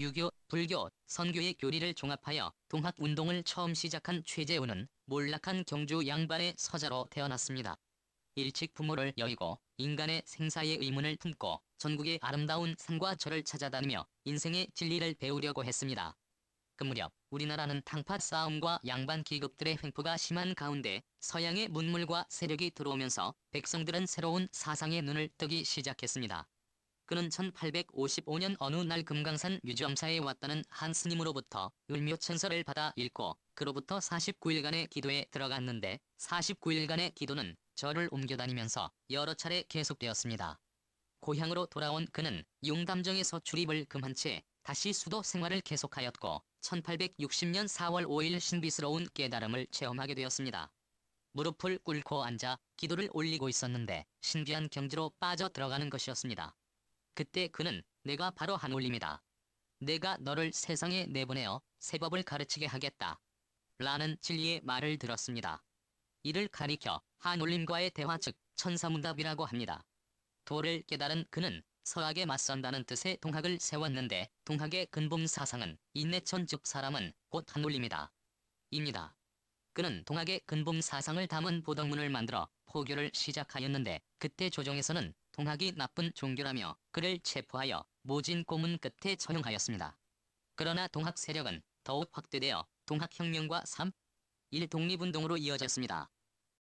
유교, 불교, 선교의 교리를 종합하여 동학운동을 처음 시작한 최재우는 몰락한 경주 양반의 서자로 태어났습니다. 일찍 부모를 여의고 인간의 생사의 의문을 품고 전국의 아름다운 산과 절을 찾아다니며 인생의 진리를 배우려고 했습니다. 그 무렵 우리나라는 탕파 싸움과 양반 기급들의 횡포가 심한 가운데 서양의 문물과 세력이 들어오면서 백성들은 새로운 사상의 눈을 뜨기 시작했습니다. 그는 1855년 어느 날 금강산 유지엄사에 왔다는 한 스님으로부터 을묘천서를 받아 읽고 그로부터 49일간의 기도에 들어갔는데 49일간의 기도는 절을 옮겨다니면서 여러 차례 계속되었습니다. 고향으로 돌아온 그는 용담정에서 출입을 금한 채 다시 수도 생활을 계속하였고 1860년 4월 5일 신비스러운 깨달음을 체험하게 되었습니다. 무릎을 꿇고 앉아 기도를 올리고 있었는데 신비한 경지로 빠져 들어가는 것이었습니다. 그때 그는 내가 바로 한올림이다. 내가 너를 세상에 내보내어 세법을 가르치게 하겠다. 라는 진리의 말을 들었습니다. 이를 가리켜 한올림과의 대화 즉 천사문답이라고 합니다. 도를 깨달은 그는 서학에 맞선다는 뜻의 동학을 세웠는데 동학의 근본 사상은 인내천 즉 사람은 곧 한올림이다. 입니다. 그는 동학의 근본 사상을 담은 보덕문을 만들어 포교를 시작하였는데 그때 조정에서는 동학이 나쁜 종교라며 그를 체포하여 모진 고문 끝에 처형하였습니다. 그러나 동학 세력은 더욱 확대되어 동학혁명과 3. 1 독립운동으로 이어졌습니다.